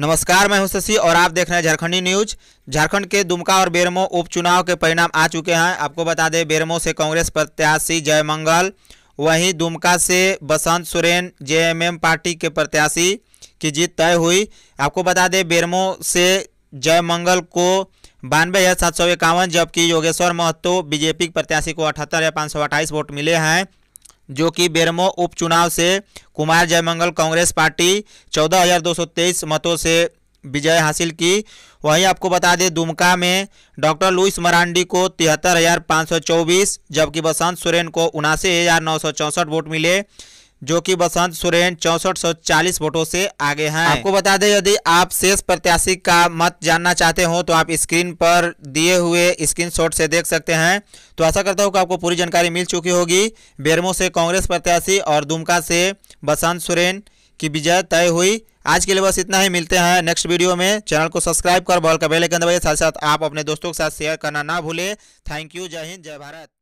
नमस्कार मैं हूं शशि और आप देख रहे हैं झारखंडी न्यूज झारखंड के दुमका और बेरमो उपचुनाव के परिणाम आ चुके हैं आपको बता दें बेरमो से कांग्रेस प्रत्याशी जयमंगल वहीं दुमका से बसंत सोरेन जेएमएम पार्टी के प्रत्याशी की जीत तय हुई आपको बता दें बेरमो से जयमंगल को बानवे हज़ार सात सौ इक्यावन जबकि योगेश्वर महतो बीजेपी प्रत्याशी को अठहत्तर हज़ार पाँच सौ अट्ठाईस वोट मिले हैं जो कि बेरमो उपचुनाव से कुमार जयमंगल कांग्रेस पार्टी 14,223 मतों से विजय हासिल की वहीं आपको बता दें दुमका में डॉक्टर लुइस मरांडी को तिहत्तर हज़ार पाँच सौ चौबीस जबकि बसंत सोरेन को उनासी हज़ार नौ सौ वोट मिले जो कि बसंत सोरेन चौसठ सौ चालीस वोटों से आगे हैं आपको बता दें यदि आप शेष प्रत्याशी का मत जानना चाहते हो तो आप स्क्रीन पर दिए हुए स्क्रीनशॉट से देख सकते हैं तो आशा करता हूँ कि आपको पूरी जानकारी मिल चुकी होगी बेरमो से कांग्रेस प्रत्याशी और दुमका से बसंत सोरेन की विजय तय हुई आज के लिए बस इतना ही मिलते हैं नेक्स्ट वीडियो में चैनल को सब्सक्राइब कर बॉल का बेल दबाइए साथ साथ आप अपने दोस्तों के साथ शेयर करना ना भूले थैंक यू जय हिंद जय भारत